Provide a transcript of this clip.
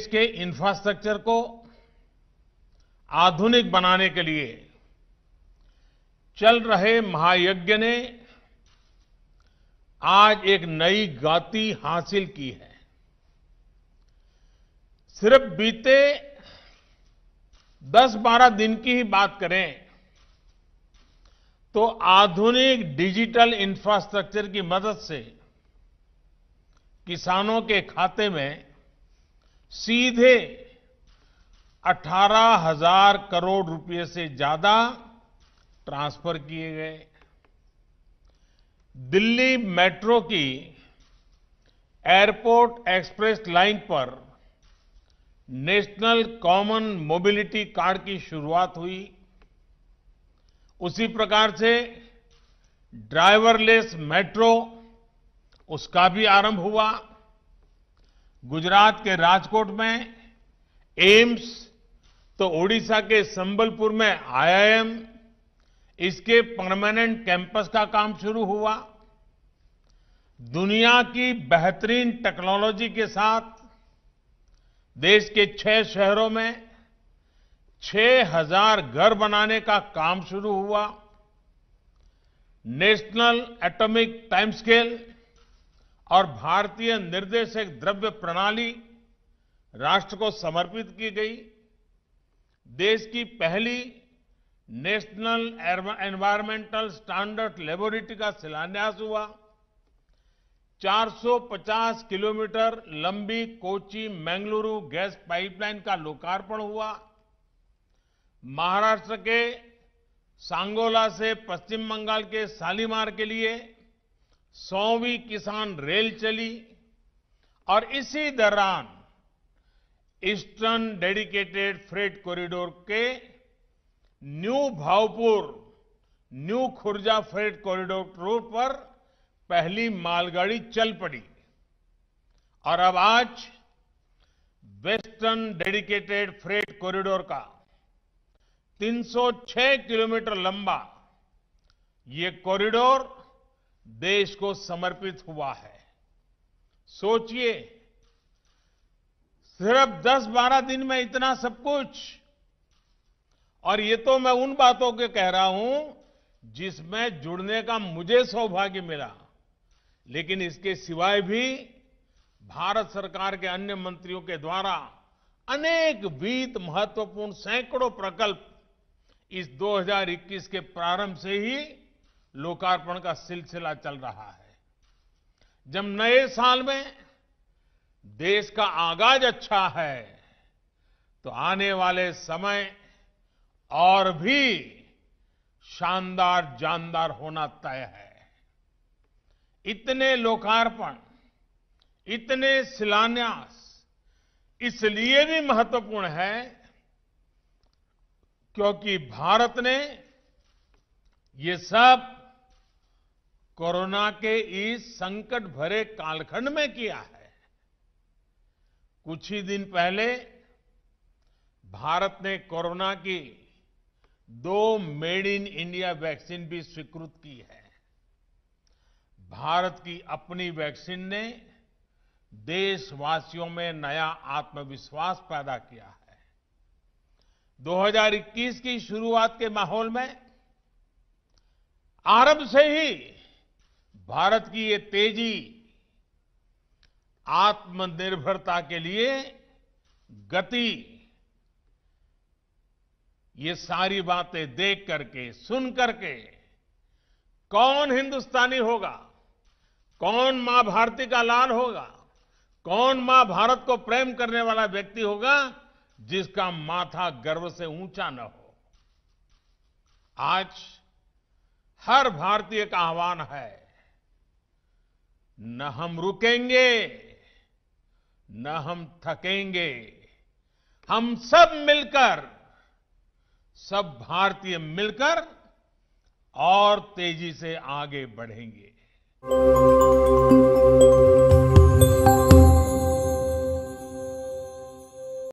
देश के इंफ्रास्ट्रक्चर को आधुनिक बनाने के लिए चल रहे महायज्ञ ने आज एक नई गति हासिल की है सिर्फ बीते 10-12 दिन की ही बात करें तो आधुनिक डिजिटल इंफ्रास्ट्रक्चर की मदद से किसानों के खाते में सीधे 18 हजार करोड़ रुपए से ज्यादा ट्रांसफर किए गए दिल्ली मेट्रो की एयरपोर्ट एक्सप्रेस लाइन पर नेशनल कॉमन मोबिलिटी कार्ड की शुरुआत हुई उसी प्रकार से ड्राइवरलेस मेट्रो उसका भी आरंभ हुआ गुजरात के राजकोट में एम्स तो ओडिशा के संबलपुर में आईआईएम इसके परमानेंट कैंपस का काम शुरू हुआ दुनिया की बेहतरीन टेक्नोलॉजी के साथ देश के छह शहरों में छह हजार घर बनाने का काम शुरू हुआ नेशनल एटॉमिक टाइम स्केल और भारतीय निर्देशक द्रव्य प्रणाली राष्ट्र को समर्पित की गई देश की पहली नेशनल एनवायरमेंटल स्टैंडर्ड लेबोरेटरी का शिलान्यास हुआ 450 किलोमीटर लंबी कोची मैंगलुरु गैस पाइपलाइन का लोकार्पण हुआ महाराष्ट्र के सांगोला से पश्चिम बंगाल के सालीमार के लिए सौवीं किसान रेल चली और इसी दौरान ईस्टर्न डेडिकेटेड फ्रेट कॉरिडोर के new Bhaupur new Khurja freight corridor road पर पहली मालगाड़ी चल पड़ी और अब आज वेस्टर्न डेडिकेटेड फ्रेट कॉरिडोर का 306 किलोमीटर लंबा ये कॉरिडोर देश को समर्पित हुआ है सोचिए सिर्फ 10-12 दिन में इतना सब कुछ और ये तो मैं उन बातों के कह रहा हूं जिसमें जुड़ने का मुझे सौभाग्य मिला लेकिन इसके सिवाय भी भारत सरकार के अन्य मंत्रियों के द्वारा अनेक वीत महत्वपूर्ण सैकड़ों प्रकल्प इस 2021 के प्रारंभ से ही लोकार्पण का सिलसिला चल रहा है जब नए साल में देश का आगाज अच्छा है तो आने वाले समय और भी शानदार जानदार होना तय है इतने लोकार्पण इतने शिलान्यास इसलिए भी महत्वपूर्ण है क्योंकि भारत ने ये सब कोरोना के इस संकट भरे कालखंड में किया है कुछ ही दिन पहले भारत ने कोरोना की दो मेड इन इंडिया वैक्सीन भी स्वीकृत की है भारत की अपनी वैक्सीन ने देशवासियों में नया आत्मविश्वास पैदा किया है 2021 की शुरुआत के माहौल में आरंभ से ही भारत की ये तेजी आत्मनिर्भरता के लिए गति ये सारी बातें देख करके सुन करके कौन हिंदुस्तानी होगा कौन मां भारती का लाल होगा कौन मां भारत को प्रेम करने वाला व्यक्ति होगा जिसका माथा गर्व से ऊंचा न हो आज हर भारतीय का आह्वान है न हम रुकेंगे न हम थकेंगे हम सब मिलकर सब भारतीय मिलकर और तेजी से आगे बढ़ेंगे